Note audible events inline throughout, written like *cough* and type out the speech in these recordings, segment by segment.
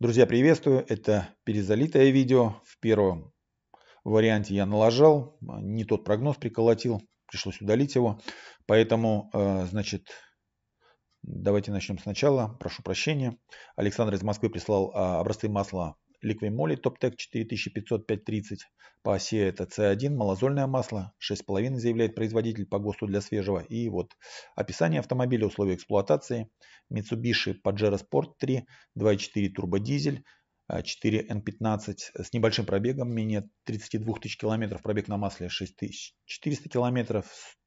Друзья, приветствую. Это перезалитое видео. В первом варианте я налажал, а, не тот прогноз приколотил, пришлось удалить его. Поэтому, э, значит, давайте начнем сначала. Прошу прощения. Александр из Москвы прислал а, образцы масла ликвимоли топтек 450530 по оси это С1, малозольное масло, 6,5 заявляет производитель по ГОСТу для свежего. И вот описание автомобиля, условия эксплуатации, Mitsubishi Pajero Sport 3, 2,4 турбодизель, 4N15 а, с небольшим пробегом, менее 32 тысяч километров, пробег на масле 6400 километров,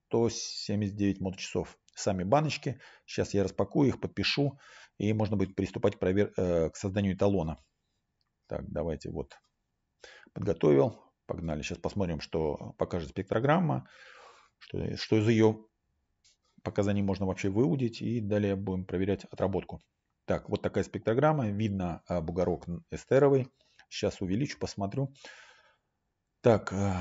179 моточасов. Сами баночки, сейчас я распакую их, подпишу, и можно будет приступать к, провер... Э, к созданию талона так, давайте вот подготовил. Погнали, сейчас посмотрим, что покажет спектрограмма, что, что из ее показаний можно вообще выудить. И далее будем проверять отработку. Так, вот такая спектрограмма. Видно а, бугорок эстеровый. Сейчас увеличу, посмотрю. Так, э,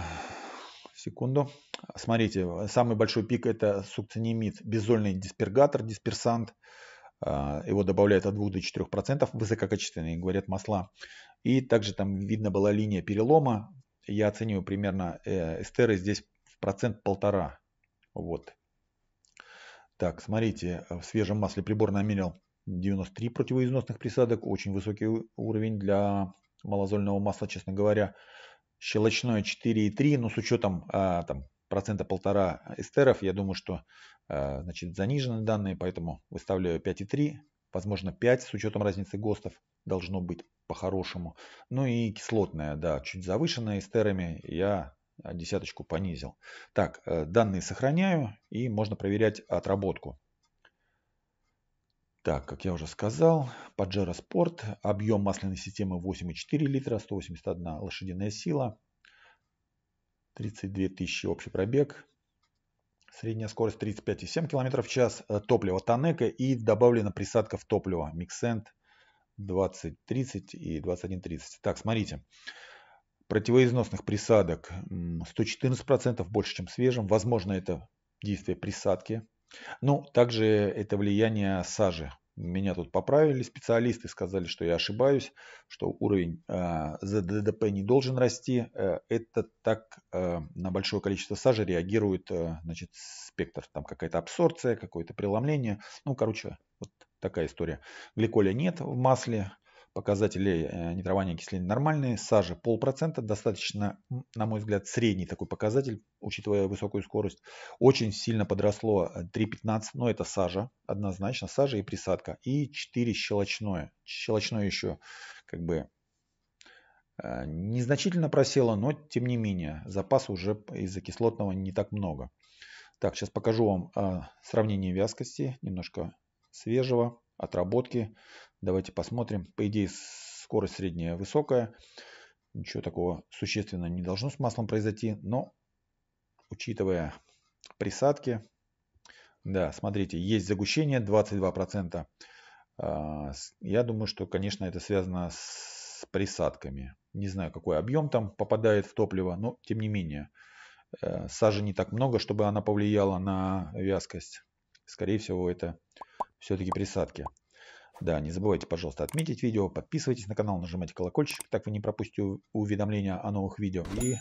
секунду. Смотрите, самый большой пик это сукцинимид, безольный диспергатор, дисперсант. А, его добавляют от 2 до 4%, высококачественные, говорят, масла. И также там видно была линия перелома. Я оцениваю примерно э, эстеры здесь в процент полтора. Вот. Так, смотрите, в свежем масле прибор намерил 93 противоизносных присадок. Очень высокий уровень для малозольного масла, честно говоря. Щелочное 4,3, но с учетом а, там, процента полтора эстеров, я думаю, что а, значит, занижены данные, поэтому выставляю 5,3, возможно 5 с учетом разницы ГОСТов должно быть по-хорошему. Ну и кислотная, да, чуть завышенная эстерами. Я десяточку понизил. Так, э, данные сохраняю и можно проверять отработку. Так, как я уже сказал, Pajero Sport, объем масляной системы 8,4 литра, 181 лошадиная сила, 32 тысячи общий пробег, средняя скорость 35,7 км в час, э, топливо Танека и добавлена добавлено присадков топлива Mixent 20.30 и 21.30. Так, смотрите. Противоизносных присадок 114% больше, чем свежим. Возможно, это действие присадки. Ну, также это влияние сажи. Меня тут поправили специалисты, сказали, что я ошибаюсь, что уровень э, ЗДДП не должен расти. Э, это так э, на большое количество сажи реагирует э, значит, спектр. Там какая-то абсорбция, какое-то преломление. Ну, короче, вот такая история. Гликоля нет в масле, показатели э, нитрования окисления нормальные, сажа полпроцента, достаточно, на мой взгляд, средний такой показатель, учитывая высокую скорость. Очень сильно подросло 3,15, э, но это сажа, однозначно, сажа и присадка. И 4 щелочное, щелочное еще как бы э, незначительно просело, но тем не менее запас уже из-за кислотного не так много. Так, сейчас покажу вам сравнение вязкости, немножко свежего, отработки. Давайте посмотрим. По идее, скорость средняя высокая. Ничего такого существенно не должно с маслом произойти. Но, учитывая присадки, да, смотрите, есть загущение 22%. А, я думаю, что, конечно, это связано с присадками. Не знаю, какой объем там попадает в топливо, но тем не менее. Э, сажи не так много, чтобы она повлияла на вязкость. Скорее всего, это все-таки присадки. Да, не забывайте, пожалуйста, отметить видео, подписывайтесь на канал, нажимайте колокольчик, так вы не пропустите уведомления о новых видео. И,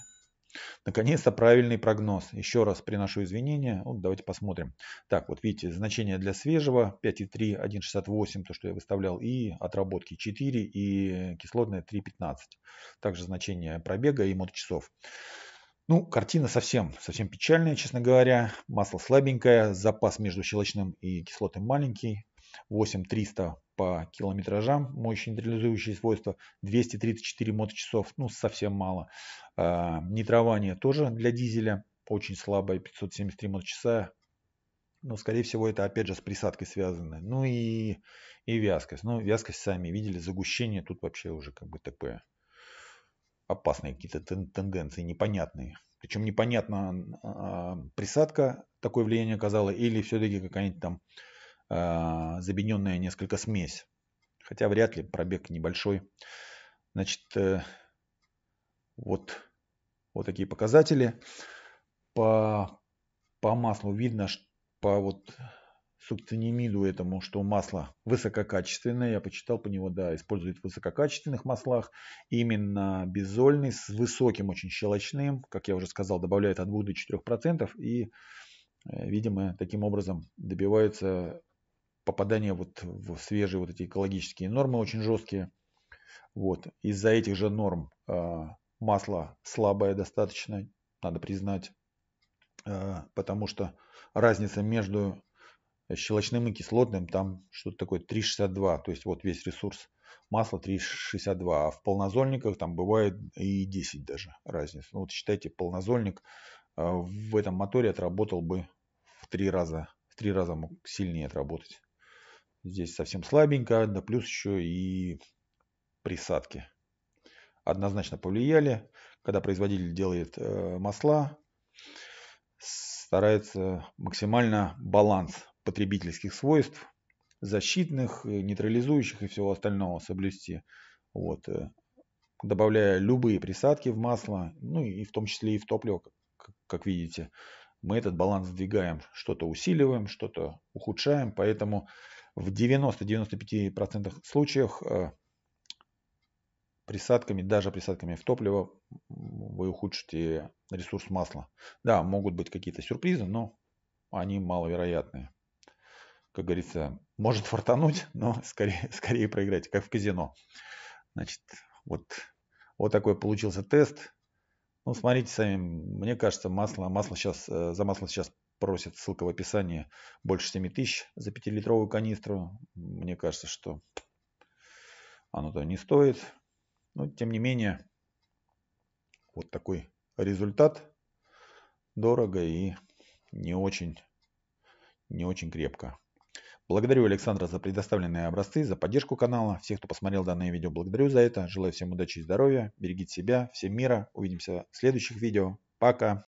наконец-то, правильный прогноз. Еще раз приношу извинения. Вот, давайте посмотрим. Так, вот видите, значение для свежего 5,3, 1,68, то, что я выставлял, и отработки 4, и кислотная 3,15. Также значение пробега и моточасов. часов. Ну, картина совсем, совсем печальная, честно говоря. Масло слабенькое, запас между щелочным и кислотным маленький. 8300 по километражам, мощь нейтрализующие свойства, 234 моточасов, ну совсем мало. А, нитрование тоже для дизеля очень слабое, 573 моточаса, но, ну, скорее всего, это опять же с присадкой связано. Ну и, и вязкость. Ну, вязкость сами видели, загущение тут вообще уже как бы такое опасные какие-то тенденции, непонятные. Причем непонятно, а, присадка такое влияние оказала или все-таки какая-нибудь там а, забиненная несколько смесь. Хотя вряд ли, пробег небольшой. Значит, э, вот, вот такие показатели. По, по маслу видно, по вот субцинемиду этому, что масло высококачественное. Я почитал по него, да, используют в высококачественных маслах. Именно безольный с высоким очень щелочным, как я уже сказал, добавляет от 2 до 4%. И, э, видимо, таким образом добиваются попадания вот в свежие вот эти экологические нормы очень жесткие. Вот. Из-за этих же норм э, масло слабое достаточно, надо признать, э, потому что разница между щелочным и кислотным там что-то такое 3,62, то есть вот весь ресурс масла 3,62, а в полнозольниках там бывает и 10 даже разница. Ну вот считайте, полнозольник э, в этом моторе отработал бы в три раза, в три раза мог сильнее отработать. Здесь совсем слабенько, да плюс еще и присадки. Однозначно повлияли, когда производитель делает э, масла, старается максимально баланс потребительских свойств, защитных, э, нейтрализующих и всего остального соблюсти. Вот. Э, добавляя любые присадки в масло, ну и в том числе и в топливо, как видите, мы этот баланс сдвигаем, что-то усиливаем, что-то ухудшаем, поэтому в 90-95% случаях э, присадками, даже присадками в топливо, вы ухудшите ресурс масла. Да, могут быть какие-то сюрпризы, но они маловероятные как говорится, может фартануть, *laughs* но скорее, скорее проиграть, как в казино. Значит, вот, вот такой получился тест. Ну, смотрите сами, мне кажется, масло, масло сейчас, э, за масло сейчас просят, ссылка в описании, больше 7 тысяч за 5-литровую канистру. Мне кажется, что оно то не стоит. Но, тем не менее, вот такой результат. Дорого и не очень, не очень крепко. Благодарю Александра за предоставленные образцы, за поддержку канала. Всех, кто посмотрел данное видео, благодарю за это. Желаю всем удачи и здоровья. Берегите себя, всем мира. Увидимся в следующих видео. Пока.